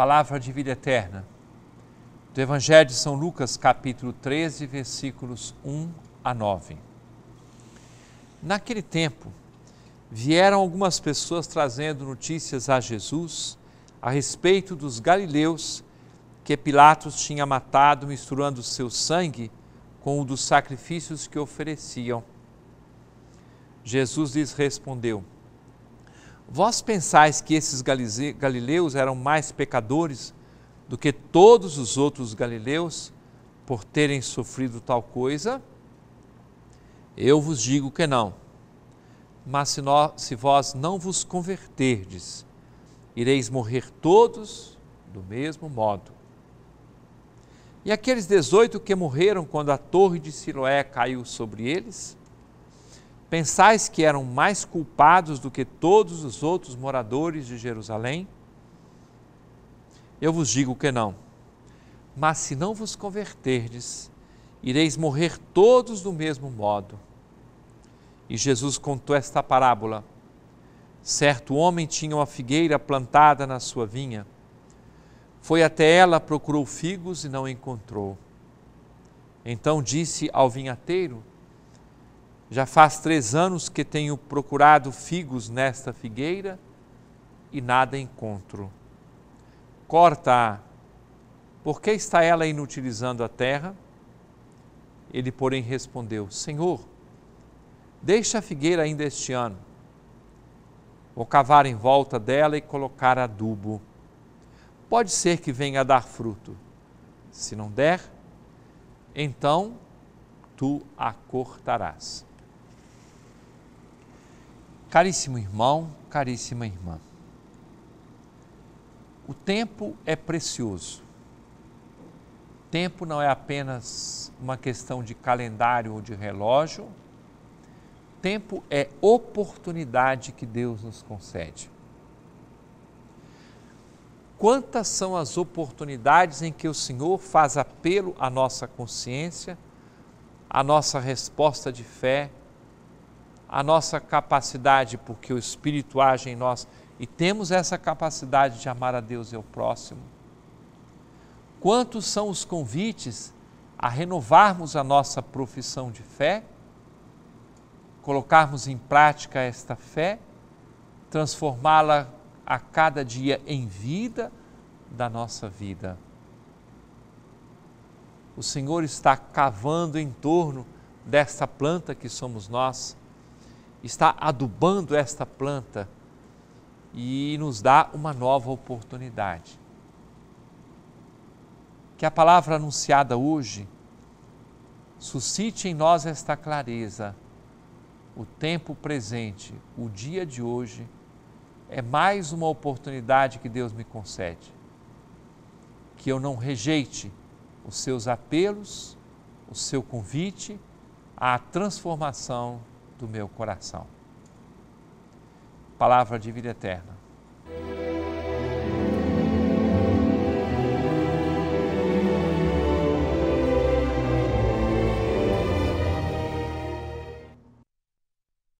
palavra de vida eterna. Do Evangelho de São Lucas, capítulo 13, versículos 1 a 9. Naquele tempo, vieram algumas pessoas trazendo notícias a Jesus a respeito dos galileus que Pilatos tinha matado, misturando seu sangue com o dos sacrifícios que ofereciam. Jesus lhes respondeu: Vós pensais que esses galileus eram mais pecadores do que todos os outros galileus por terem sofrido tal coisa? Eu vos digo que não. Mas se, nós, se vós não vos converterdes, ireis morrer todos do mesmo modo. E aqueles dezoito que morreram quando a torre de Siloé caiu sobre eles? Pensais que eram mais culpados do que todos os outros moradores de Jerusalém? Eu vos digo que não. Mas se não vos converterdes, ireis morrer todos do mesmo modo. E Jesus contou esta parábola. Certo homem tinha uma figueira plantada na sua vinha. Foi até ela, procurou figos e não encontrou. Então disse ao vinhateiro: já faz três anos que tenho procurado figos nesta figueira e nada encontro. Corta-a. Por que está ela inutilizando a terra? Ele, porém, respondeu: Senhor, deixa a figueira ainda este ano. Vou cavar em volta dela e colocar adubo. Pode ser que venha a dar fruto. Se não der, então tu a cortarás. Caríssimo irmão, caríssima irmã, o tempo é precioso. Tempo não é apenas uma questão de calendário ou de relógio. Tempo é oportunidade que Deus nos concede. Quantas são as oportunidades em que o Senhor faz apelo à nossa consciência, à nossa resposta de fé, a nossa capacidade, porque o Espírito age em nós e temos essa capacidade de amar a Deus e ao próximo. Quantos são os convites a renovarmos a nossa profissão de fé, colocarmos em prática esta fé, transformá-la a cada dia em vida da nossa vida. O Senhor está cavando em torno desta planta que somos nós está adubando esta planta e nos dá uma nova oportunidade. Que a palavra anunciada hoje suscite em nós esta clareza. O tempo presente, o dia de hoje, é mais uma oportunidade que Deus me concede. Que eu não rejeite os seus apelos, o seu convite à transformação do meu coração. Palavra de vida eterna.